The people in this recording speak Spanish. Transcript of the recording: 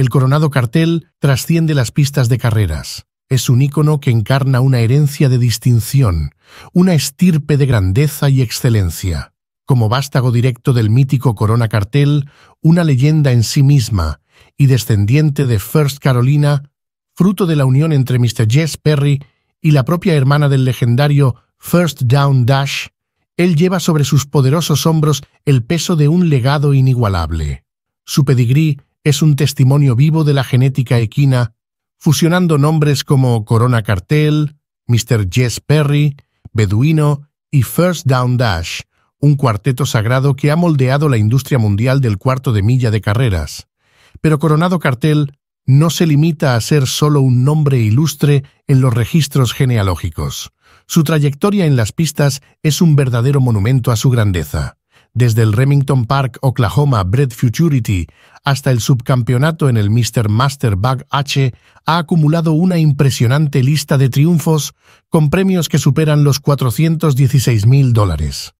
El coronado cartel trasciende las pistas de carreras. Es un ícono que encarna una herencia de distinción, una estirpe de grandeza y excelencia. Como vástago directo del mítico corona cartel, una leyenda en sí misma y descendiente de First Carolina, fruto de la unión entre Mr. Jess Perry y la propia hermana del legendario First Down Dash, él lleva sobre sus poderosos hombros el peso de un legado inigualable. Su pedigrí es un testimonio vivo de la genética equina, fusionando nombres como Corona Cartel, Mr. Jess Perry, Beduino y First Down Dash, un cuarteto sagrado que ha moldeado la industria mundial del cuarto de milla de carreras. Pero Coronado Cartel no se limita a ser solo un nombre ilustre en los registros genealógicos. Su trayectoria en las pistas es un verdadero monumento a su grandeza desde el Remington Park Oklahoma Bread Futurity hasta el subcampeonato en el Mr. Master Bag H, ha acumulado una impresionante lista de triunfos con premios que superan los 416 mil dólares.